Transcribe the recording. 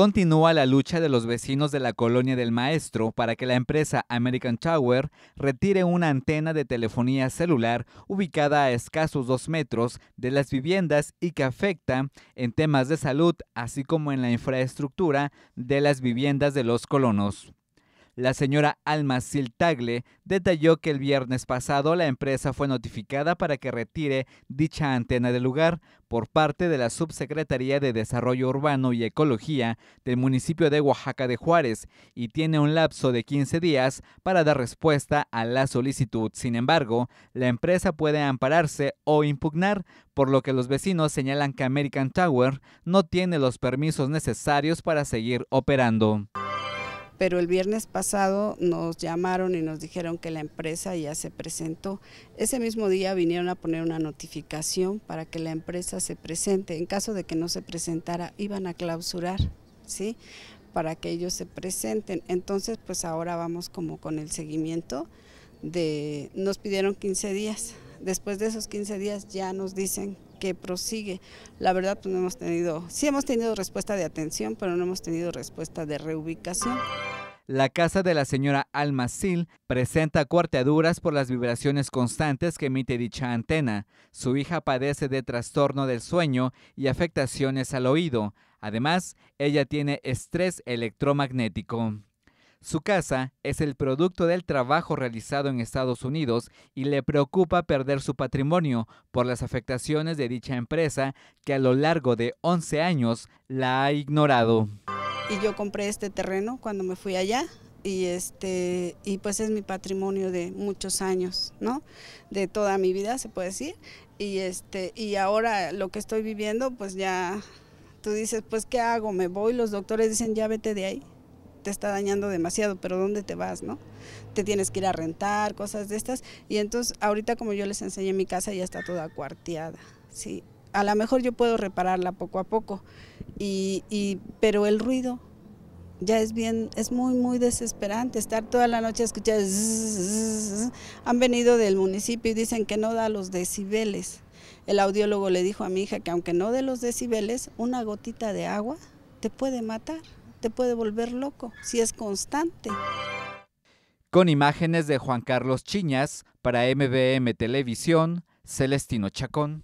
Continúa la lucha de los vecinos de la colonia del Maestro para que la empresa American Tower retire una antena de telefonía celular ubicada a escasos dos metros de las viviendas y que afecta en temas de salud, así como en la infraestructura de las viviendas de los colonos. La señora Alma Siltagle detalló que el viernes pasado la empresa fue notificada para que retire dicha antena del lugar por parte de la Subsecretaría de Desarrollo Urbano y Ecología del municipio de Oaxaca de Juárez y tiene un lapso de 15 días para dar respuesta a la solicitud. Sin embargo, la empresa puede ampararse o impugnar, por lo que los vecinos señalan que American Tower no tiene los permisos necesarios para seguir operando pero el viernes pasado nos llamaron y nos dijeron que la empresa ya se presentó. Ese mismo día vinieron a poner una notificación para que la empresa se presente. En caso de que no se presentara, iban a clausurar, ¿sí? Para que ellos se presenten. Entonces, pues ahora vamos como con el seguimiento de... Nos pidieron 15 días, después de esos 15 días ya nos dicen que prosigue. La verdad pues no hemos tenido, sí hemos tenido respuesta de atención, pero no hemos tenido respuesta de reubicación. La casa de la señora Alma Sil presenta cuarteaduras por las vibraciones constantes que emite dicha antena. Su hija padece de trastorno del sueño y afectaciones al oído. Además, ella tiene estrés electromagnético. Su casa es el producto del trabajo realizado en Estados Unidos y le preocupa perder su patrimonio por las afectaciones de dicha empresa que a lo largo de 11 años la ha ignorado. Y yo compré este terreno cuando me fui allá y este y pues es mi patrimonio de muchos años, ¿no? De toda mi vida se puede decir y este y ahora lo que estoy viviendo pues ya tú dices, pues ¿qué hago? Me voy, los doctores dicen, "Ya vete de ahí." te está dañando demasiado, pero ¿dónde te vas, no? Te tienes que ir a rentar, cosas de estas. Y entonces, ahorita como yo les enseñé mi casa, ya está toda cuarteada, ¿sí? A lo mejor yo puedo repararla poco a poco, y, pero el ruido ya es bien, es muy, muy desesperante estar toda la noche escuchando. Han venido del municipio y dicen que no da los decibeles. El audiólogo le dijo a mi hija que aunque no dé los decibeles, una gotita de agua te puede matar te puede volver loco si es constante. Con imágenes de Juan Carlos Chiñas, para MBM Televisión, Celestino Chacón.